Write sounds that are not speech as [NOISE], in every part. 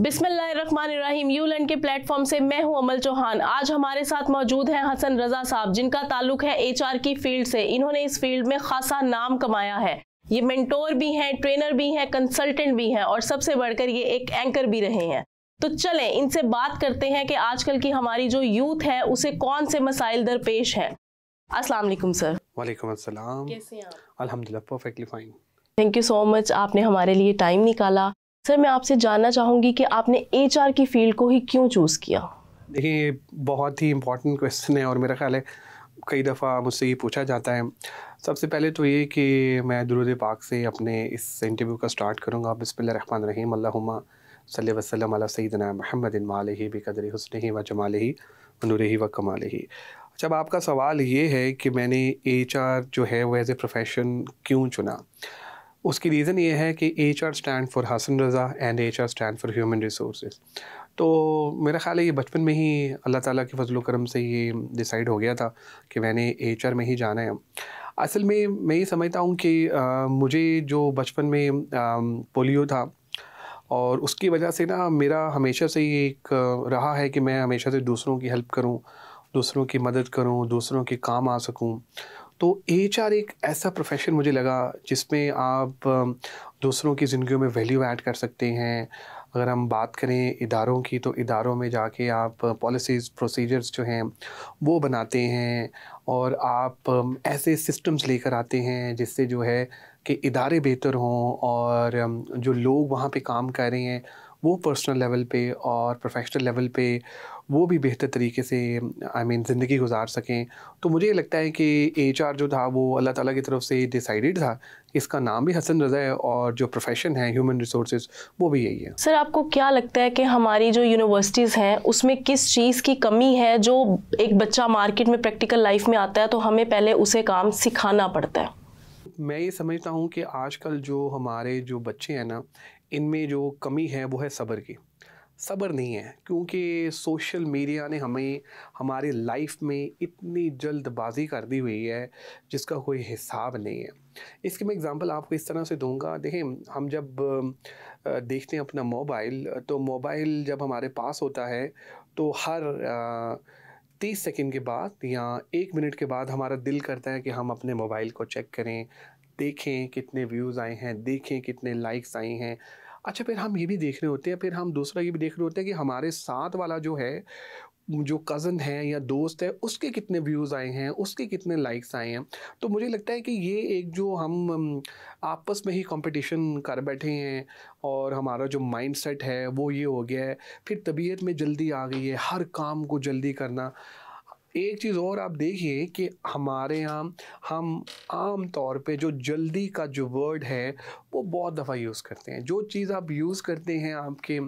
बिस्मिल्लाम यूलैंड के प्लेटफॉर्म से मैं हूं अमल चौहान आज हमारे साथ मौजूद हैं हसन रजा साहब जिनका ताल्लुक है एचआर की फील्ड से इन्होंने इस फील्ड में खासा नाम कमाया है ये मेंटोर भी हैं ट्रेनर भी हैं कंसल्टेंट भी हैं और सबसे बढ़कर ये एक एंकर भी रहे हैं तो चलें इनसे बात करते हैं कि आजकल की हमारी जो यूथ है उसे कौन से मसाइल दरपेश है अस्सलाम वालेकुम सर वालेकुम अस्सलाम कैसे हैं आप अल्हम्दुलिल्लाह perfectly fine thank you so much आपने हमारे लिए टाइम निकाला सर मैं आपसे जानना चाहूँगी कि आपने एच की फील्ड को ही क्यों चूज़ किया देखिए ये बहुत ही इम्पॉर्टेंट क्वेश्चन है और मेरा ख्याल है कई दफ़ा मुझसे ये पूछा जाता है सबसे पहले तो ये कि मैं दुरुद पाक से अपने इस इंटरव्यू का स्टार्ट करूँगा रहमान रहीम अल्लाहुम्मा सल वसलम सईदना महमद मालही बकदर हसन व जमाल ही नूर ही व कमाल ही जब आपका सवाल ये है कि मैंने एच जो है वो एज़ ए प्रोफेशन क्यों चुना उसकी रीज़न ये है कि H R stand for Hasan Raza and H R stand for human resource तो मेरा ख्याल है ये बचपन में ही अल्लाह ताला के फजल करम से ये डिसाइड हो गया था कि मैंने एच आर में ही जाना है असल में मैं ये समझता हूँ कि आ, मुझे जो बचपन में पोलियो था और उसकी वजह से ना मेरा हमेशा से ये एक रहा है कि मैं हमेशा से दूसरों की हेल्प करूँ दूसरों की मदद करूँ दूसरों के काम आ सकूँ तो एच एक ऐसा प्रोफेशन मुझे लगा जिसमें आप दूसरों की ज़िंदगी में वैल्यू ऐड कर सकते हैं अगर हम बात करें इदारों की तो इदारों में जाके आप पॉलिसीज़ प्रोसीजर्स जो हैं वो बनाते हैं और आप ऐसे सिस्टम्स लेकर आते हैं जिससे जो है कि इदारे बेहतर हों और जो लोग वहाँ पे काम कर रहे हैं वो पर्सनल लेवल पे और प्रोफेशनल लेवल पे वो भी बेहतर तरीके से आई मीन ज़िंदगी गुजार सकें तो मुझे लगता है कि एच जो था वो अल्लाह ताला की तरफ से डिसाइडेड था इसका नाम भी हसन रज़ा है और जो प्रोफेशन है ह्यूमन रिसोर्स वो भी यही है सर आपको क्या लगता है कि हमारी जो यूनिवर्सिटीज़ हैं उसमें किस चीज़ की कमी है जो एक बच्चा मार्केट में प्रैक्टिकल लाइफ में आता है तो हमें पहले उसे काम सिखाना पड़ता है मैं ये समझता हूँ कि आजकल जो हमारे जो बच्चे हैं ना इनमें जो कमी है वो है सब्र की सब्र नहीं है क्योंकि सोशल मीडिया ने हमें हमारे लाइफ में इतनी जल्दबाजी कर दी हुई है जिसका कोई हिसाब नहीं है इसके मैं एग्ज़ाम्पल आपको इस तरह से दूंगा देखें हम जब देखते हैं अपना मोबाइल तो मोबाइल जब हमारे पास होता है तो हर तीस सेकंड के बाद या एक मिनट के बाद हमारा दिल करता है कि हम अपने मोबाइल को चेक करें देखें कितने व्यूज़ आए हैं देखें कितने लाइक्स आए हैं अच्छा फिर हम ये भी देख रहे होते हैं फिर हम दूसरा ये भी देख रहे होते हैं कि हमारे साथ वाला जो है जो कज़न है या दोस्त है उसके कितने व्यूज़ आए हैं उसके कितने लाइक्स आए हैं तो मुझे लगता है कि ये एक जो हम आपस में ही कंपटीशन कर बैठे हैं और हमारा जो माइंडसेट है वो ये हो गया है फिर तबीयत में जल्दी आ गई है हर काम को जल्दी करना एक चीज़ और आप देखिए कि हमारे यहाँ हम आम तौर पे जो जल्दी का जो वर्ड है वो बहुत दफ़ा यूज़ करते हैं जो चीज़ आप यूज़ करते हैं आपके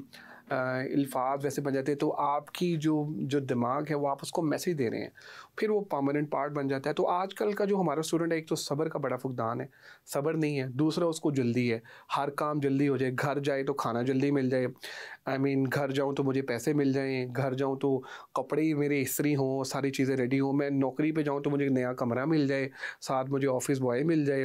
अल्फाज वैसे बन जाते हैं तो आपकी जो जो दिमाग है वो आप उसको मैसेज दे रहे हैं फिर वो पर्मानेंट पार्ट बन जाता है तो आजकल का जो हमारा स्टूडेंट है एक तो सब्र का बड़ा फुकदान है सब्र नहीं है दूसरा उसको जल्दी है हर काम जल्दी हो जाए घर जाए तो खाना जल्दी मिल जाए आई I मीन mean, घर जाऊँ तो मुझे पैसे मिल जाएँ घर जाऊँ तो कपड़े मेरे इसी हों सारी चीज़ें रेडी हों मैं नौकरी पर जाऊँ तो मुझे नया कमरा मिल जाए साथ मुझे ऑफिस बॉय मिल जाए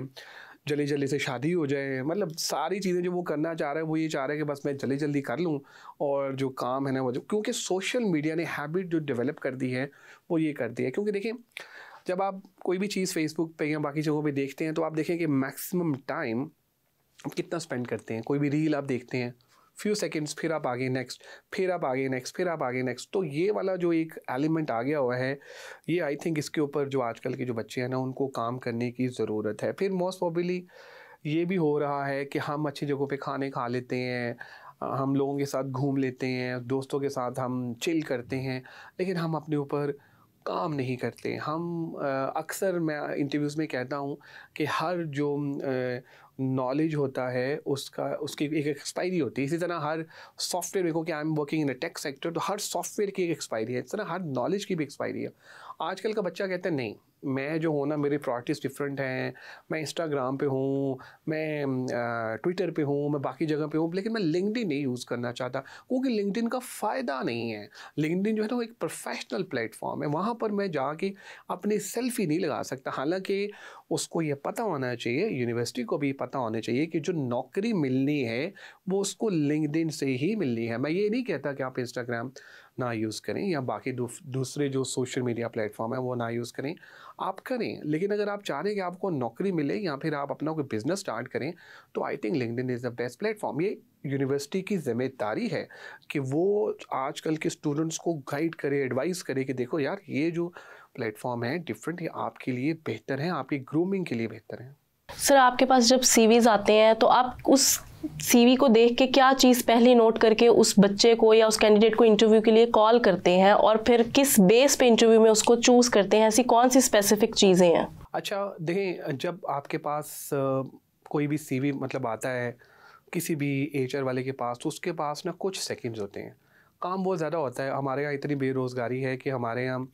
जल्दी जल्दी से शादी हो जाए मतलब सारी चीज़ें जो वो करना चाह रहे हैं वो ये चाह रहा है कि बस मैं जल्दी जल्दी कर लूँ और जो काम है ना वो क्योंकि सोशल मीडिया ने हैबिट जो डेवलप कर दी है वो ये कर दी है क्योंकि देखें जब आप कोई भी चीज़ फेसबुक पे या बाकी जगहों पे देखते हैं तो आप देखें कि मैक्सिमम टाइम कितना स्पेंड करते हैं कोई भी रील आप देखते हैं फ्यू सेकेंड्स फिर आप आगे नेक्स्ट फिर आप आगे नेक्स्ट फिर आप आगे नेक्स्ट तो ये वाला जो एक एलिमेंट आ गया हुआ है ये आई थिंक इसके ऊपर जो आजकल के जो बच्चे हैं ना उनको काम करने की ज़रूरत है फिर मोस्ट प्रॉबली ये भी हो रहा है कि हम अच्छी जगहों पे खाने खा लेते हैं हम लोगों के साथ घूम लेते हैं दोस्तों के साथ हम चिल करते हैं लेकिन हम अपने ऊपर काम नहीं करते हम अक्सर मैं इंटरव्यूज़ में कहता हूँ कि हर जो नॉलेज होता है उसका उसकी एक एक्सपायरी होती है इसी तरह हर सॉफ्टवेयर देखो कि I am working in a tech sector तो हर सॉफ्टवेयर की एक एक्सपायरी है इस तरह हर नॉलेज की भी एक्सपायरी है आजकल का बच्चा कहता है नहीं मैं जो हूँ ना मेरी प्रॉपर्टीज़ डिफरेंट हैं मैं इंस्टाग्राम पे हूँ मैं ट्विटर पे हूँ मैं बाकी जगह पे हूँ लेकिन मैं लिंकडिन नहीं यूज़ करना चाहता क्योंकि लिंकडिन का फ़ायदा नहीं है लिंकडिन जो है ना वो एक प्रोफेशनल प्लेटफॉर्म है वहाँ पर मैं जाके अपनी सेल्फी नहीं लगा सकता हालाँकि उसको ये पता होना चाहिए यूनिवर्सिटी को भी पता होना चाहिए कि जो नौकरी मिलनी है वो उसको लिंकडिन से ही मिलनी है मैं ये नहीं कहता कि आप इंस्टाग्राम ना यूज़ करें या बाकी दूसरे जो सोशल मीडिया प्लेटफॉर्म है वो ना यूज़ करें आप करें लेकिन अगर आप चाह रहे हैं कि आपको नौकरी मिले या फिर आप अपना कोई बिज़नेस स्टार्ट करें तो I think LinkedIn is the best platform ये यूनिवर्सिटी की जिम्मेदारी है कि वो आजकल के स्टूडेंट्स को गाइड करे एडवाइस करे कि देखो यार ये जो प्लेटफॉर्म है डिफरेंट ये आपके लिए बेहतर है आपकी ग्रूमिंग के लिए बेहतर है सर आपके पास जब सीवीज आते हैं तो आप उस सीवी को देख के क्या चीज़ पहले नोट करके उस बच्चे को या उस कैंडिडेट को इंटरव्यू के लिए कॉल करते हैं और फिर किस बेस पे इंटरव्यू में उसको चूज़ करते हैं ऐसी कौन सी स्पेसिफिक चीज़ें हैं अच्छा देखें जब आपके पास कोई भी सीवी मतलब आता है किसी भी एच वाले के पास तो उसके पास ना कुछ सेकेंड्स होते हैं काम बहुत ज़्यादा होता है हमारे यहाँ इतनी बेरोज़गारी है कि हमारे यहाँ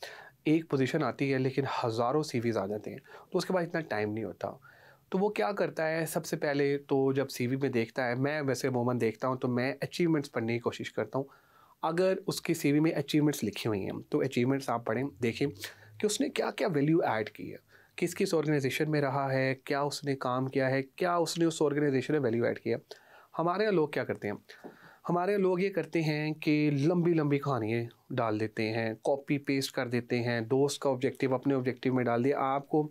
एक पोजीशन आती है लेकिन हज़ारों सीवीज़ आ जाते हैं तो उसके बाद इतना टाइम नहीं होता तो वो क्या करता है सबसे पहले तो जब सी में देखता है मैं वैसे अमूमन देखता हूँ तो मैं अचीवमेंट्स पढ़ने की कोशिश करता हूँ अगर उसकी सी में अचीवमेंट्स लिखी हुई हैं तो अचीवमेंट्स आप पढ़ें देखें कि उसने क्या क्या वैल्यू ऐड की है किस किस ऑर्गेनाइजेशन में रहा है क्या उसने काम किया है क्या उसने उस ऑर्गेनाइजेशन में वैल्यू ऐड किया हमारे यहाँ लोग क्या करते हैं हमारे यहाँ लोग ये करते हैं कि लंबी लंबी कहानियाँ डाल देते हैं कॉपी पेस्ट कर देते हैं दोस्त का ऑब्जेक्टिव अपने ऑब्जेक्टिव में डाल दिया आपको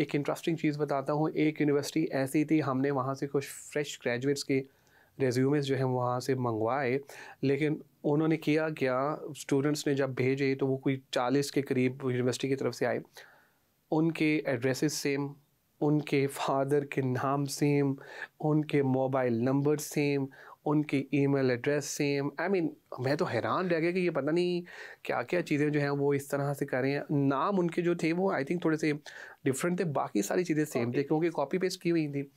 एक इंटरेस्टिंग चीज़ बताता हूँ एक यूनिवर्सिटी ऐसी थी हमने वहाँ से कुछ फ्रेश ग्रेजुएट्स के रेज्यूमेस जो है वहाँ से मंगवाए लेकिन उन्होंने किया क्या स्टूडेंट्स ने जब भेजे तो वो कोई चालीस के करीब यूनिवर्सिटी की तरफ से आए उनके एड्रेसेस सेम उनके फादर के नाम सेम उनके मोबाइल नंबर सेम उनकी email address same I I mean mean, मैं तो हैरान रह गया कि ये पता नहीं क्या क्या चीज़ें जो हैं वो इस तरह से कर रहे हैं नाम उनके जो थे वो आई थिंक थोड़े से डिफरेंट थे बाकी सारी चीज़ें सेम थे क्योंकि कॉपी पेस्ट की हुई थी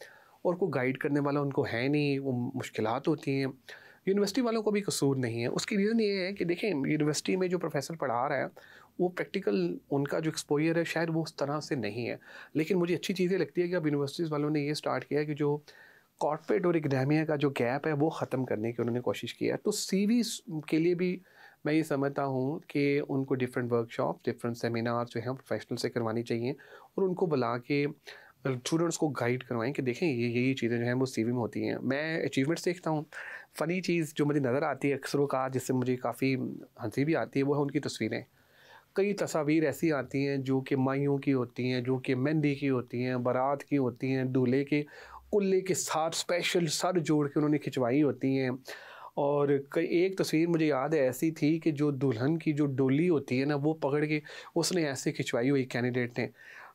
और को गाइड करने वाला उनको है नहीं वो मुश्किल होती हैं यूनिवर्सिटी वालों को भी कसूर नहीं है उसकी रीज़न ये है कि देखें यूनिवर्सिटी में जो प्रोफेसर पढ़ा रहा है वो प्रैक्टिकल उनका जो एक्सपोजर है शायद वो उस तरह से नहीं है लेकिन मुझे अच्छी चीज़ें लगती है कि अब यूनिवर्सिटीज़ वालों ने ये स्टार्ट किया कि जो कॉर्पोरेट और इकनॉमिया का जो गैप है वो ख़त्म करने की उन्होंने कोशिश की है तो सी के लिए भी मैं ये समझता हूँ कि उनको डिफरेंट वर्कशॉप डिफरेंट सेमिनार जो हैं प्रोफेशनल से करवानी चाहिए और उनको बुला के स्टूडेंट्स को गाइड करवाएं कि देखें ये यही चीज़ें जो हैं वो सी में होती हैं मैं अचीवमेंट्स देखता हूँ फ़नी चीज़ जो मुझे नज़र आती है अक्सरों का जिससे मुझे काफ़ी हंसी भी आती है वो है उनकी तस्वीरें कई तस्वीर ऐसी आती हैं जो कि माइयों की होती हैं जो कि मेहंदी की होती हैं बारात की होती हैं दूल्हे के कुल्ले के साथ स्पेशल सर जोड़ के उन्होंने खिंचवाई होती हैं और कई एक तस्वीर मुझे याद है ऐसी थी कि जो दुल्हन की जो डोली होती है ना वो पकड़ के उसने ऐसे खिंचवाई हुई कैंडिडेट ने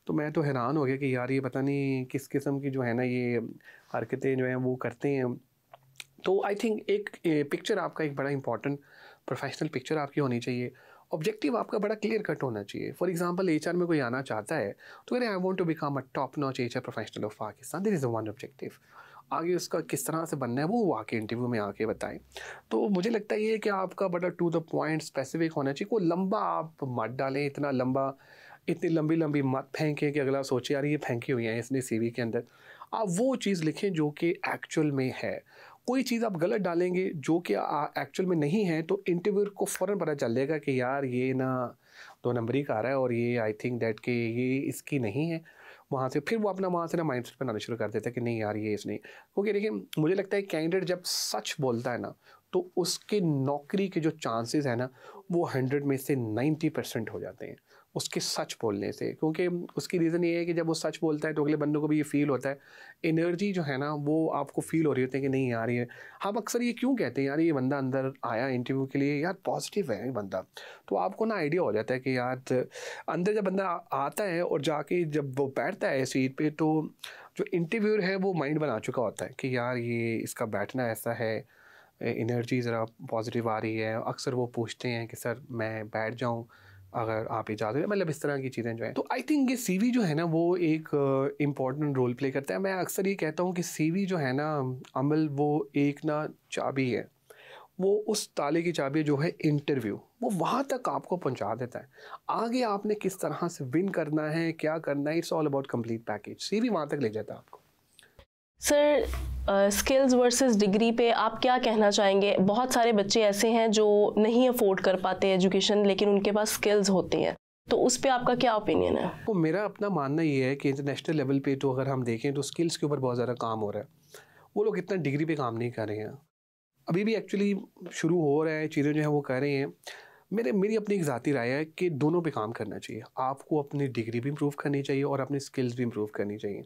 तो मैं तो हैरान हो गया कि यार ये पता नहीं किस किस्म की जो है ना ये हरकतें जो हैं वो करते हैं तो आई थिंक एक पिक्चर आपका एक बड़ा इंपॉर्टेंट प्रोफेशनल पिक्चर आपकी होनी चाहिए ऑब्जेक्टिव आपका बड़ा क्लियर कट होना चाहिए फॉर एग्जाम्पल एच में कोई आना चाहता है तो अरे I want to become a top notch H professional of Pakistan this is one objective आगे उसका किस तरह से बनना है वो आके इंटरव्यू में आके बताएं तो मुझे लगता है ये कि आपका बड़ा टू द पॉइंट स्पेसिफिक होना चाहिए को लंबा आप मत डालें इतना लंबा इतनी लंबी लंबी मत फेंकें कि अगला सोचे यार ये फेंकी हुई हैं इसने सीवी के अंदर आप वो चीज़ लिखें जो कि एक्चुअल में है कोई चीज़ आप गलत डालेंगे जो कि एक्चुअल में नहीं है तो इंटरव्यूअर को फ़ौरन पता चल जाएगा कि यार ये ना दो नंबरी का आ रहा है और ये आई थिंक दैट कि ये इसकी नहीं है वहाँ से फिर वो अपना वहाँ से ना माइंड सेट बनाना शुरू कर देता है कि नहीं यार ये इस नहीं क्योंकि देखिए मुझे लगता है कैंडिडेट जब सच बोलता है ना तो उसके नौकरी के जो चांसेस हैं ना वो हंड्रेड में से नाइन्टी परसेंट हो जाते हैं उसके सच बोलने से क्योंकि उसकी रीज़न ये है कि जब वो सच बोलता है तो अगले बंदों को भी ये फील होता है एनर्जी जो है ना वो आपको फील हो रही होती है कि नहीं यार ये हम अक्सर ये क्यों कहते हैं यार ये बंदा अंदर आया इंटरव्यू के लिए यार पॉजिटिव है बंदा तो आपको ना आइडिया हो जाता है कि यार अंदर जब बंदा आता है और जाके जब वो बैठता है सीट पर तो जो इंटरव्यूर है वो माइंड बना चुका होता है कि यार ये इसका बैठना ऐसा है एनर्जी ज़रा पॉजिटिव आ रही है अक्सर वो पूछते हैं कि सर मैं बैठ जाऊँ अगर आप ये हैं मतलब इस तरह की चीज़ें जो हैं तो आई थिंक ये सीवी जो है ना वो एक इम्पॉर्टेंट रोल प्ले करता है मैं अक्सर ये कहता हूँ कि सीवी जो है ना अमल वो एक ना चाबी है वो उस ताले की चाबी जो है इंटरव्यू वो वहाँ तक आपको पहुँचा देता है आगे आपने किस तरह से विन करना है क्या करना है it's all about complete package सी वहाँ तक ले जाता है आपको सर स्किल्स वर्सेस डिग्री पे आप क्या कहना चाहेंगे बहुत सारे बच्चे ऐसे हैं जो नहीं अफोर्ड कर पाते एजुकेशन लेकिन उनके पास स्किल्स होते हैं तो उस पर आपका क्या ओपिनियन है तो मेरा अपना मानना ये है कि इंटरनेशनल लेवल पे तो अगर हम देखें तो स्किल्स के ऊपर बहुत ज़्यादा काम हो रहा है वो लोग इतना डिग्री पे काम नहीं कर रहे हैं अभी भी एक्चुअली शुरू हो रहा है चीज़ें जो है वो कर रहे हैं मेरे मेरी अपनी एक ज़ाती राय है कि दोनों पे काम करना चाहिए आपको अपनी डिग्री भी इम्प्रूव करनी चाहिए और अपनी स्किल्स भी इम्प्रूव करनी चाहिए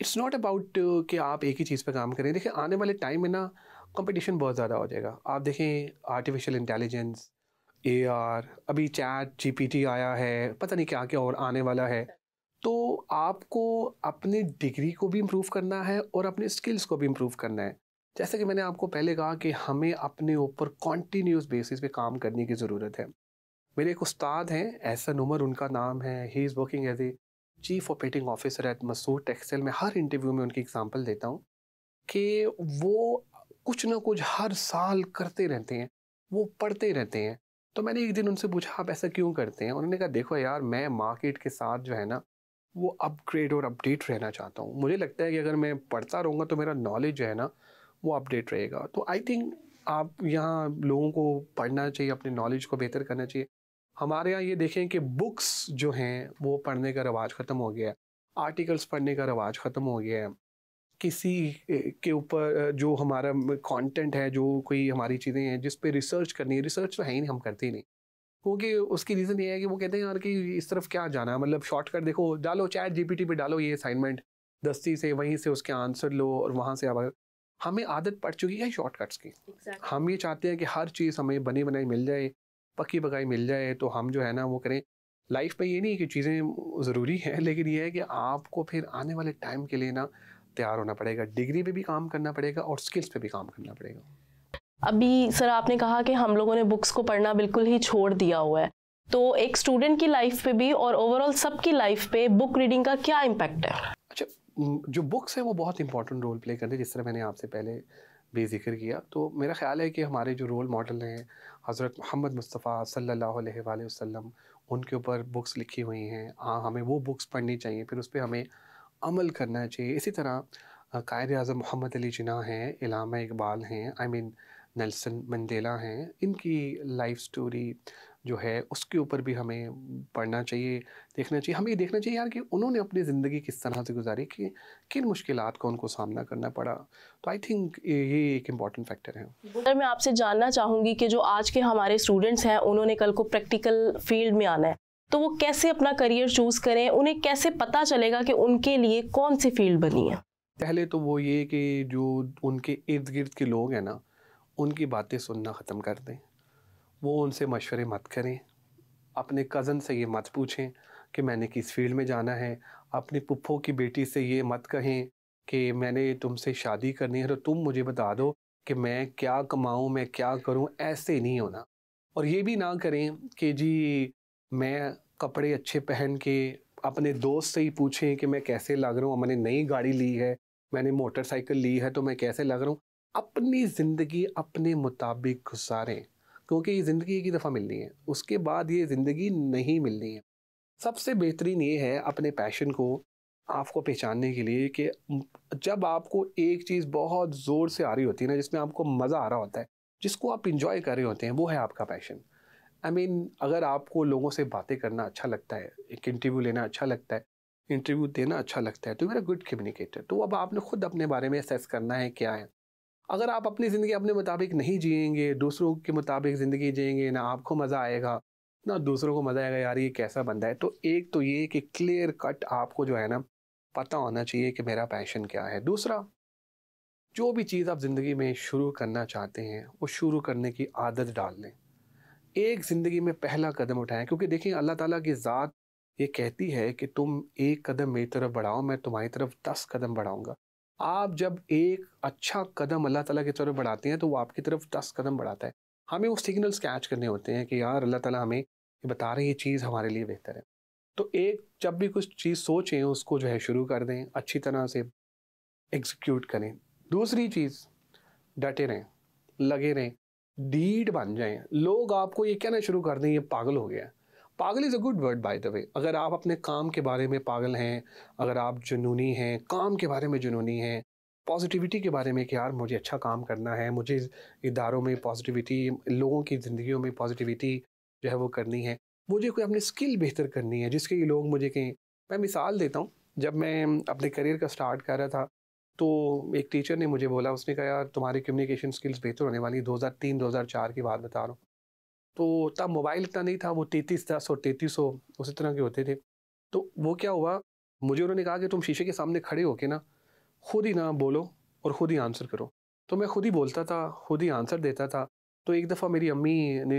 इट्स नॉट अबाउट कि आप एक ही चीज़ पर काम करें देखिए आने वाले टाइम में ना कंपटीशन बहुत ज़्यादा हो जाएगा आप देखें आर्टिफिशियल इंटेलिजेंस ए आर अभी चैट टी आया है पता नहीं क्या क्या और आने वाला है तो आपको अपने डिग्री को भी इम्प्रूव करना है और अपने स्किल्स को भी इम्प्रूव करना है जैसा कि मैंने आपको पहले कहा कि हमें अपने ऊपर कॉन्टीन्यूस बेसिस पे काम करने की ज़रूरत है मेरे एक उस्ताद हैं ऐसा उमर उनका नाम है he is working as a chief operating officer at Masood textile में हर इंटरव्यू में उनकी एग्ज़ाम्पल देता हूँ कि वो कुछ ना कुछ हर साल करते रहते हैं वो पढ़ते रहते हैं तो मैंने एक दिन उनसे पूछा आप ऐसा क्यों करते हैं उन्होंने कहा देखो यार मैं मार्केट के साथ जो है ना वो अपग्रेड और अपडेट रहना चाहता हूँ मुझे लगता है कि अगर मैं पढ़ता रहूँगा तो मेरा नॉलेज जो है ना वो अपडेट रहेगा तो आई थिंक आप यहाँ लोगों को पढ़ना चाहिए अपने नॉलेज को बेहतर करना चाहिए हमारे यहाँ ये देखें कि बुक्स जो हैं वो पढ़ने का रवाज ख़त्म हो गया है आर्टिकल्स पढ़ने का रवाज ख़त्म हो गया है किसी के ऊपर जो हमारा कंटेंट है जो कोई हमारी चीज़ें हैं जिस पे रिसर्च करनी है रिसर्च तो है ही नहीं हम करते ही नहीं क्योंकि उसकी रीज़न ये है कि वो कहते हैं यार कि इस तरफ क्या जाना है मतलब शॉर्टकट देखो डालो चैट जीपीटी पे डालो ये असाइनमेंट दस्ती से वहीं से उसके आंसर लो और वहाँ से आप हमें आदत पड़ चुकी है शॉर्टकट्स की exactly. हम ये चाहते हैं कि हर चीज़ हमें बनी बनाई मिल जाए पक्की पकाई मिल जाए तो हम जो है ना वो करें लाइफ में ये नहीं कि चीज़ें ज़रूरी हैं [LAUGHS] लेकिन ये है कि आपको फिर आने वाले टाइम के लिए ना तैयार होना पड़ेगा डिग्री पे भी काम करना पड़ेगा और स्किल्स पे भी काम करना पड़ेगा अभी सर आपने कहा कि हम लोगों ने बुक्स को पढ़ना बिल्कुल ही छोड़ दिया हुआ है तो एक स्टूडेंट की लाइफ पे भी और ओवरऑल सबकी लाइफ पे बुक रीडिंग का क्या इम्पैक्ट है अच्छा जो बुक्स हैं वो बहुत इंपॉर्टेंट रोल प्ले करते हैं जिस तरह मैंने आपसे पहले भी जिक्र किया तो मेरा ख्याल है कि हमारे जो रोल मॉडल हैं हज़रत मोहम्मद मुस्तफ़ा सल्ला वसम उनके ऊपर बुक्स लिखी हुई हैं हाँ हमें वो बुक्स पढ़नी चाहिए फिर उस पर हमें अमल करना चाहिए इसी तरह कायद अजम मोहम्मद अली जिना हैं इलामा इकबाल हैं I mean Nelson Nelson Mandela हैं इनकी लाइफ स्टोरी जो है उसके ऊपर भी हमें पढ़ना चाहिए देखना चाहिए हमें ये देखना चाहिए यार कि उन्होंने अपनी ज़िंदगी किस तरह से गुजारी कि किन मुश्किल का उनको सामना करना पड़ा तो आई थिंक ये एक इम्पॉर्टेंट फैक्टर है सर मैं आपसे जानना चाहूँगी कि जो आज के हमारे स्टूडेंट्स हैं उन्होंने कल को प्रैक्टिकल फील्ड में आना है तो वो कैसे अपना करियर चूज़ करें उन्हें कैसे पता चलेगा कि उनके लिए कौन सी फील्ड बनी है पहले तो वो ये कि जो उनके इर्द गिर्द के लोग हैं ना उनकी बातें सुनना ख़त्म कर दें वो उनसे मशवरे मत करें अपने कज़न से ये मत पूछें कि मैंने किस फील्ड में जाना है अपनी पुप्पो की बेटी से ये मत कहें कि मैंने तुमसे शादी करनी है तो तुम मुझे बता दो कि मैं क्या कमाऊँ मैं क्या करूँ ऐसे नहीं होना और ये भी ना करें कि जी मैं कपड़े अच्छे पहन के अपने दोस्त से ही पूछें कि मैं कैसे लग रहा हूँ मैंने नई गाड़ी ली है मैंने मोटरसाइकिल ली है तो मैं कैसे लग रहा हूँ अपनी ज़िंदगी अपने मुताबिक गुजारें क्योंकि ये ज़िंदगी एक ही दफ़ा मिलनी है उसके बाद ये ज़िंदगी नहीं मिलनी है सबसे बेहतरीन ये है अपने पैशन को आपको पहचानने के लिए कि जब आपको एक चीज़ बहुत ज़ोर से आ रही होती है ना जिसमें आपको मज़ा आ रहा होता है जिसको आप इंजॉय कर रहे होते हैं वो है आपका passion I I mean mean, अगर आपको लोगों से बातें करना अच्छा लगता है एक इंटरव्यू लेना अच्छा लगता है इंटरव्यू देना अच्छा लगता है तो मेरा गुड कम्युनिकेटर तो अब आपने खुद अपने बारे में असेस करना है क्या है अगर आप अपनी ज़िंदगी अपने मुताबिक नहीं जिएंगे दूसरों के मुताबिक ज़िंदगी जिएंगे ना आपको मज़ा आएगा ना दूसरों को मज़ा आएगा यार ये कैसा बंदा है तो एक तो ये कि क्लियर कट आपको जो है ना पता होना चाहिए कि मेरा पैशन क्या है दूसरा जो भी चीज़ आप ज़िंदगी में शुरू करना चाहते हैं वो शुरू करने की आदत डाल लें एक ज़िंदगी में पहला कदम उठाएं क्योंकि देखिए अल्लाह ताला की ज़ात ये कहती है कि तुम एक कदम मेरी तरफ बढ़ाओ मैं तुम्हारी तरफ दस कदम बढ़ाऊँगा आप जब एक अच्छा कदम अल्लाह ताला की तरफ बढ़ाते हैं तो वो आपकी तरफ दस कदम बढ़ाता है हमें वो सिग्नल्स कैच करने होते हैं कि यार अल्लाह ताला हमें बता रहे ये चीज़ हमारे लिए बेहतर है तो एक जब भी कुछ चीज़ सोचें उसको जो है शुरू कर दें अच्छी तरह से एग्जीक्यूट करें दूसरी चीज़ डटे रहें लगे रहें डीड बन जाएं लोग आपको ये कहना शुरू कर दें ये पागल हो गया pagal is a good word by the way अगर आप अपने काम के बारे में पागल हैं अगर आप जुनूनी हैं काम के बारे में जुनूनी हैं पॉजिटिविटी के बारे में कि यार मुझे अच्छा काम करना है मुझे इदारों में पॉजिटिविटी लोगों की ज़िंदगी में पॉजिटिविटी जो है वो करनी है मुझे कोई अपनी स्किल बेहतर करनी है जिसके लोग मुझे कहें मैं मिसाल देता हूँ जब मैं अपने करियर का स्टार्ट कर रहा था तो एक टीचर ने मुझे बोला उसने कहा यार तुम्हारी कम्युनिकेशन स्किल्स बेहतर होने वाली हज़ार चार की बात बता रहा हूँ तो तब मोबाइल इतना नहीं था वो तैतीस दस सौ तैतीस सौ उसी तरह के होते थे तो वो क्या हुआ मुझे उन्होंने कहा कि तुम शीशे के सामने खड़े होके ना खुद ही ना बोलो और ख़ुद ही आंसर करो तो मैं खुद ही बोलता था खुद ही आंसर देता था तो एक दफ़ा मेरी अम्मी ने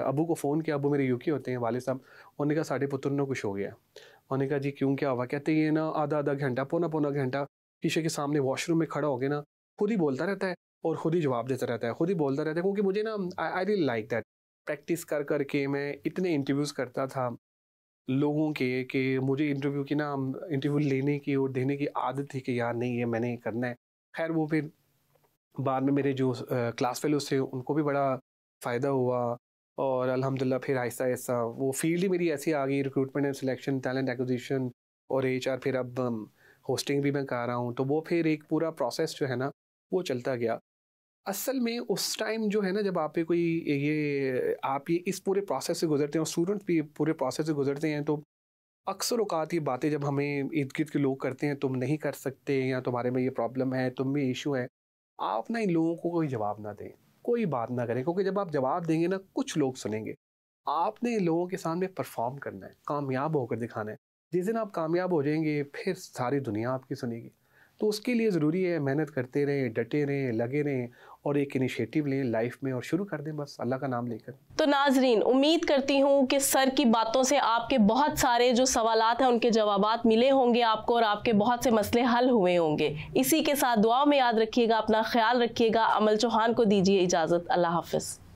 अबू को फ़ोन किया अबू मेरे यूके होते हैं वाले साहब उन्होंने कहा साढ़े पुत्र ने कुछ हो गया उन्होंने कहा जी क्यों क्या हुआ कहते ये ना आधा आधा घंटा पौना पौना घंटा शीशे के सामने वॉशरूम में खड़ा हो गया ना खुद ही बोलता रहता है और खुद ही जवाब देता रहता है खुद ही बोलता रहता है क्योंकि मुझे ना I really like that practice कर कर के मैं इतने इंटरव्यूज़ करता था लोगों के कि मुझे इंटरव्यू की ना इंटरव्यू लेने की और देने की आदत थी कि यार नहीं ये मैंने करना है खैर वो फिर बाद में मेरे जो क्लास फेलोज थे उनको भी बड़ा फ़ायदा हुआ और अलहमदिल्ला फिर आहिस्ता आहिस्ता वो फील्ड ही मेरी ऐसी आ गई recruitment and selection talent acquisition और एच फिर अब होस्टिंग um, भी मैं कर रहा हूँ तो वो फिर एक पूरा प्रोसेस जो है ना वो चलता गया असल में उस टाइम जो है ना जब आप कोई ये आप ये इस पूरे प्रोसेस से गुजरते हैं और स्टूडेंट्स भी पूरे प्रोसेस से गुजरते हैं तो अक्सर अवकात ये बातें जब हमें इर्द गिर्द के लोग करते हैं तुम नहीं कर सकते या तुम्हारे में ये प्रॉब्लम है तुम में इशू है आप ना इन लोगों को कोई जवाब ना दें कोई बात ना करें क्योंकि जब आप जवाब देंगे ना कुछ लोग सुनेंगे आपने इन लोगों के सामने परफॉर्म करना है कामयाब होकर दिखाना है जिस दिन आप कामयाब हो जाएंगे फिर सारी दुनिया आपकी सुनेगी तो उसके लिए ज़रूरी है मेहनत करते रहें डटे रहें लगे रहें और एक इनिशिएटिव लें लाइफ में और शुरू कर दें बस अल्लाह का नाम लेकर तो नाजरीन उम्मीद करती हूँ कि सर की बातों से आपके बहुत सारे जो सवाल हैं उनके जवाब मिले होंगे आपको और आपके बहुत से मसले हल हुए होंगे इसी के साथ दुआ में याद रखिएगा अपना ख्याल रखिएगा अमल चौहान को दीजिए इजाज़त अल्लाह हाफिज़